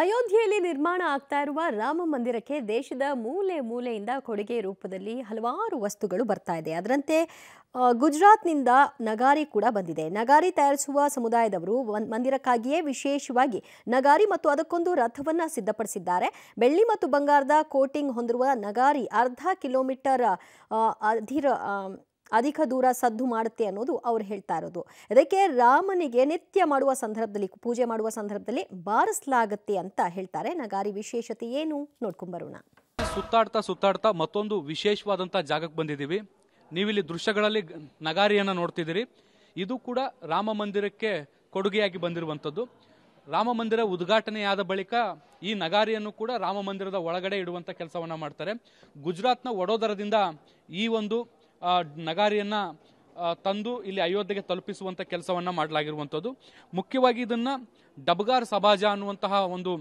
ಅಯೋಧ್ಯೆಯಲ್ಲಿ ನಿರ್ಮಾಣ ಆಗ್ತಾ ಇರುವ ರಾಮ ಮಂದಿರಕ್ಕೆ ದೇಶದ ಮೂಲೆ ಮೂಲೆಯಿಂದ ಕೊಡುಗೆ ರೂಪದಲ್ಲಿ ಹಲವಾರು ವಸ್ತುಗಳು ಬರ್ತಾ ಇದೆ ಅದರಂತೆ ಗುಜರಾತ್ನಿಂದ ನಗಾರಿ ಕೂಡ ಬಂದಿದೆ ನಗಾರಿ ತಯಾರಿಸುವ ಸಮುದಾಯದವರು ಮಂದಿರಕ್ಕಾಗಿಯೇ ವಿಶೇಷವಾಗಿ ನಗಾರಿ ಮತ್ತು ಅದಕ್ಕೊಂದು ರಥವನ್ನು ಸಿದ್ಧಪಡಿಸಿದ್ದಾರೆ ಬೆಳ್ಳಿ ಮತ್ತು ಬಂಗಾರದ ಕೋಟಿಂಗ್ ಹೊಂದಿರುವ ನಗಾರಿ ಅರ್ಧ ಕಿಲೋಮೀಟರ್ ಅಧಿರ ಅಧಿಕ ದೂರ ಸದ್ದು ಮಾಡುತ್ತೆ ಅನ್ನೋದು ಅವ್ರು ಹೇಳ್ತಾ ಇರೋದು ಅದಕ್ಕೆ ರಾಮನಿಗೆ ನಿತ್ಯ ಮಾಡುವ ಸಂದರ್ಭದಲ್ಲಿ ಪೂಜೆ ಮಾಡುವ ಸಂದರ್ಭದಲ್ಲಿ ಬಾರಿಸಲಾಗುತ್ತೆ ಅಂತ ಹೇಳ್ತಾರೆ ನಗಾರಿ ವಿಶೇಷತೆ ಏನು ಬರೋಣ ಸುತ್ತಾಡ್ತಾ ಸುತ್ತಾಡ್ತಾ ಮತ್ತೊಂದು ವಿಶೇಷವಾದಂಥ ಜಾಗಕ್ಕೆ ಬಂದಿದ್ದೀವಿ ನೀವಿಲ್ಲಿ ದೃಶ್ಯಗಳಲ್ಲಿ ನಗಾರಿಯನ್ನು ನೋಡ್ತಿದ್ದೀರಿ ಇದು ಕೂಡ ರಾಮ ಮಂದಿರಕ್ಕೆ ಕೊಡುಗೆಯಾಗಿ ಬಂದಿರುವಂಥದ್ದು ರಾಮ ಮಂದಿರ ಉದ್ಘಾಟನೆಯಾದ ಬಳಿಕ ಈ ನಗಾರಿಯನ್ನು ಕೂಡ ರಾಮ ಮಂದಿರದ ಒಳಗಡೆ ಇಡುವಂಥ ಕೆಲಸವನ್ನು ಮಾಡ್ತಾರೆ ಗುಜರಾತ್ನ ವಡೋದರದಿಂದ ಈ ಒಂದು ನಗಾರಿಯನ್ನು ತಂದು ಇಲ್ಲಿ ಅಯೋಧ್ಯೆಗೆ ತಲುಪಿಸುವಂಥ ಕೆಲಸವನ್ನು ಮಾಡಲಾಗಿರುವಂಥದ್ದು ಮುಖ್ಯವಾಗಿ ಇದನ್ನು ಡಬ್ಗಾರ್ ಸಮಾಜ ಅನ್ನುವಂತಹ ಒಂದು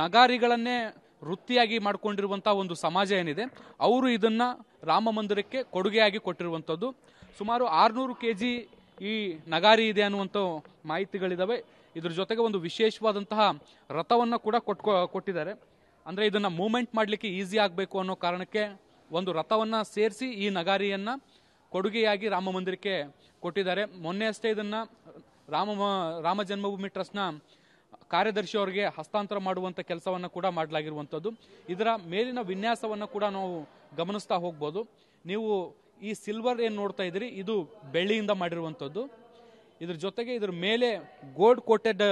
ನಗಾರಿಗಳನ್ನೇ ವೃತ್ತಿಯಾಗಿ ಮಾಡಿಕೊಂಡಿರುವಂಥ ಒಂದು ಸಮಾಜ ಏನಿದೆ ಅವರು ಇದನ್ನು ರಾಮ ಮಂದಿರಕ್ಕೆ ಕೊಡುಗೆಯಾಗಿ ಕೊಟ್ಟಿರುವಂಥದ್ದು ಸುಮಾರು ಆರುನೂರು ಕೆ ಜಿ ಈ ನಗಾರಿ ಇದೆ ಅನ್ನುವಂಥ ಮಾಹಿತಿಗಳಿದ್ದಾವೆ ಇದ್ರ ಜೊತೆಗೆ ಒಂದು ವಿಶೇಷವಾದಂತಹ ರಥವನ್ನು ಕೂಡ ಕೊಟ್ಕೊ ಕೊಟ್ಟಿದ್ದಾರೆ ಅಂದರೆ ಇದನ್ನು ಮೂಮೆಂಟ್ ಮಾಡಲಿಕ್ಕೆ ಈಸಿ ಆಗಬೇಕು ಅನ್ನೋ ಕಾರಣಕ್ಕೆ ಒಂದು ಸೇರಿಸಿ ಈ ನಗಾರಿಯನ್ನು ಕೊಡುಗೆಯಾಗಿ ರಾಮ ಮಂದಿರಕ್ಕೆ ಕೊಟ್ಟಿದ್ದಾರೆ ಮೊನ್ನೆ ಅಷ್ಟೇ ಇದನ್ನು ರಾಮ ರಾಮ ಜನ್ಮಭೂಮಿ ಟ್ರಸ್ಟ್ನ ಕಾರ್ಯದರ್ಶಿ ಅವರಿಗೆ ಹಸ್ತಾಂತರ ಮಾಡುವಂಥ ಕೆಲಸವನ್ನು ಕೂಡ ಮಾಡಲಾಗಿರುವಂಥದ್ದು ಇದರ ಮೇಲಿನ ವಿನ್ಯಾಸವನ್ನು ಕೂಡ ನಾವು ಗಮನಿಸ್ತಾ ಹೋಗ್ಬೋದು ನೀವು ಈ ಸಿಲ್ವರ್ ಏನು ನೋಡ್ತಾ ಇದ್ದೀರಿ ಇದು ಬೆಳ್ಳಿಯಿಂದ ಮಾಡಿರುವಂಥದ್ದು ಇದ್ರ ಜೊತೆಗೆ ಇದ್ರ ಮೇಲೆ ಗೋಲ್ಡ್ ಕೋಟೆಡ್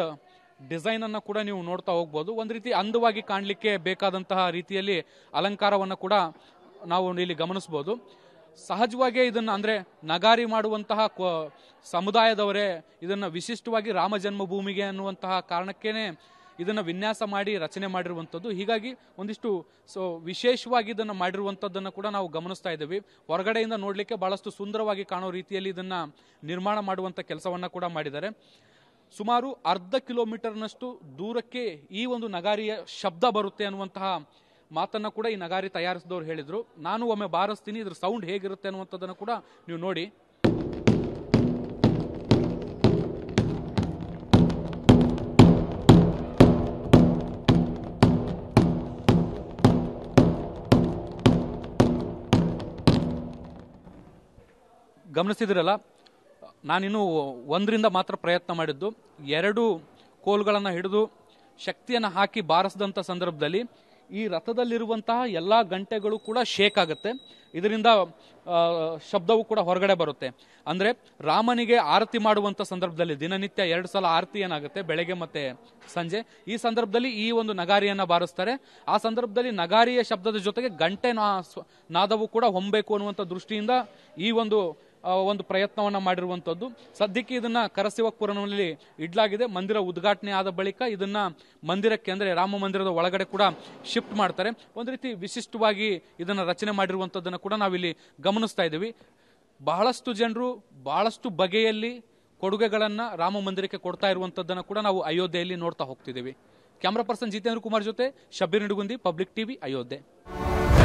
ಡಿಸೈನ್ ಅನ್ನು ಕೂಡ ನೀವು ನೋಡ್ತಾ ಹೋಗ್ಬೋದು ಒಂದು ರೀತಿ ಅಂದವಾಗಿ ಕಾಣಲಿಕ್ಕೆ ಬೇಕಾದಂತಹ ರೀತಿಯಲ್ಲಿ ಅಲಂಕಾರವನ್ನು ಕೂಡ ನಾವು ಇಲ್ಲಿ ಗಮನಿಸ್ಬೋದು ಸಹಜವಾಗೇ ಇದನ್ನು ಅಂದರೆ ನಗಾರಿ ಮಾಡುವಂತಹ ಸಮುದಾಯದವರೇ ಇದನ್ನು ವಿಶಿಷ್ಟವಾಗಿ ರಾಮ ಜನ್ಮಭೂಮಿಗೆ ಅನ್ನುವಂತಹ ಕಾರಣಕ್ಕೇನೆ ಇದನ್ನು ವಿನ್ಯಾಸ ಮಾಡಿ ರಚನೆ ಮಾಡಿರುವಂಥದ್ದು ಹೀಗಾಗಿ ಒಂದಿಷ್ಟು ಸೊ ವಿಶೇಷವಾಗಿ ಇದನ್ನು ಮಾಡಿರುವಂಥದ್ದನ್ನು ಕೂಡ ನಾವು ಗಮನಿಸ್ತಾ ಇದ್ದೀವಿ ಹೊರಗಡೆಯಿಂದ ನೋಡಲಿಕ್ಕೆ ಭಾಳಷ್ಟು ಸುಂದರವಾಗಿ ಕಾಣೋ ರೀತಿಯಲ್ಲಿ ಇದನ್ನು ನಿರ್ಮಾಣ ಮಾಡುವಂಥ ಕೆಲಸವನ್ನು ಕೂಡ ಮಾಡಿದ್ದಾರೆ ಸುಮಾರು ಅರ್ಧ ಕಿಲೋಮೀಟರ್ನಷ್ಟು ದೂರಕ್ಕೆ ಈ ಒಂದು ನಗಾರಿಯ ಶಬ್ದ ಬರುತ್ತೆ ಅನ್ನುವಂತಹ ಮಾತನ್ನು ಕೂಡ ಈ ನಗಾರಿ ತಯಾರಿಸಿದವರು ಹೇಳಿದರು ನಾನು ಒಮ್ಮೆ ಬಾರಿಸ್ತೀನಿ ಇದ್ರ ಸೌಂಡ್ ಹೇಗಿರುತ್ತೆ ಅನ್ನುವಂಥದ್ದನ್ನು ಕೂಡ ನೀವು ನೋಡಿ ಗಮನಿಸಿದಿರಲ್ಲ ನಾನಿನ್ನು ಒಂದರಿಂದ ಮಾತ್ರ ಪ್ರಯತ್ನ ಮಾಡಿದ್ದು ಎರಡು ಕೋಲ್ಗಳನ್ನು ಹಿಡಿದು ಶಕ್ತಿಯನ್ನು ಹಾಕಿ ಬಾರಿಸಿದಂಥ ಸಂದರ್ಭದಲ್ಲಿ ಈ ರಥದಲ್ಲಿರುವಂತಹ ಎಲ್ಲ ಗಂಟೆಗಳು ಕೂಡ ಶೇಕ್ ಆಗುತ್ತೆ ಇದರಿಂದ ಶಬ್ದವು ಕೂಡ ಹೊರಗಡೆ ಬರುತ್ತೆ ಅಂದ್ರೆ ರಾಮನಿಗೆ ಆರತಿ ಮಾಡುವಂತ ಸಂದರ್ಭದಲ್ಲಿ ದಿನನಿತ್ಯ ಎರಡು ಸಲ ಆರತಿ ಏನಾಗುತ್ತೆ ಬೆಳಗ್ಗೆ ಮತ್ತೆ ಸಂಜೆ ಈ ಸಂದರ್ಭದಲ್ಲಿ ಈ ಒಂದು ನಗಾರಿಯನ್ನ ಬಾರಿಸ್ತಾರೆ ಆ ಸಂದರ್ಭದಲ್ಲಿ ನಗಾರಿಯ ಶಬ್ದದ ಜೊತೆಗೆ ಗಂಟೆ ನಾದವು ಕೂಡ ಹೊಂಬೇಕು ಅನ್ನುವಂಥ ದೃಷ್ಟಿಯಿಂದ ಈ ಒಂದು ಒಂದು ಪ್ರಯತ್ನವನ್ನು ಮಾಡಿರುವಂಥದ್ದು ಸದ್ಯಕ್ಕೆ ಇದನ್ನು ಕರಸಿವಪುರನಲ್ಲಿ ಇಡ್ಲಾಗಿದೆ ಮಂದಿರ ಉದ್ಘಾಟನೆ ಆದ ಬಳಿಕ ಇದನ್ನು ಮಂದಿರಕ್ಕೆ ಅಂದರೆ ರಾಮ ಮಂದಿರದ ಒಳಗಡೆ ಕೂಡ ಶಿಫ್ಟ್ ಮಾಡ್ತಾರೆ ಒಂದು ರೀತಿ ವಿಶಿಷ್ಟವಾಗಿ ಇದನ್ನು ರಚನೆ ಮಾಡಿರುವಂಥದ್ದನ್ನು ಕೂಡ ನಾವಿಲ್ಲಿ ಗಮನಿಸ್ತಾ ಇದ್ದೀವಿ ಬಹಳಷ್ಟು ಜನರು ಬಹಳಷ್ಟು ಬಗೆಯಲ್ಲಿ ಕೊಡುಗೆಗಳನ್ನು ರಾಮ ಮಂದಿರಕ್ಕೆ ಕೊಡ್ತಾ ಇರುವಂಥದ್ದನ್ನು ಕೂಡ ನಾವು ಅಯೋಧ್ಯೆಯಲ್ಲಿ ನೋಡ್ತಾ ಹೋಗ್ತಿದ್ದೀವಿ ಕ್ಯಾಮ್ರಾ ಪರ್ಸನ್ ಜಿತೇಂದ್ರ ಕುಮಾರ್ ಜೊತೆ ಶಬೀರ್ ನಿಡುಗುಂದಿ ಪಬ್ಲಿಕ್ ಟಿವಿ ಅಯೋಧ್ಯೆ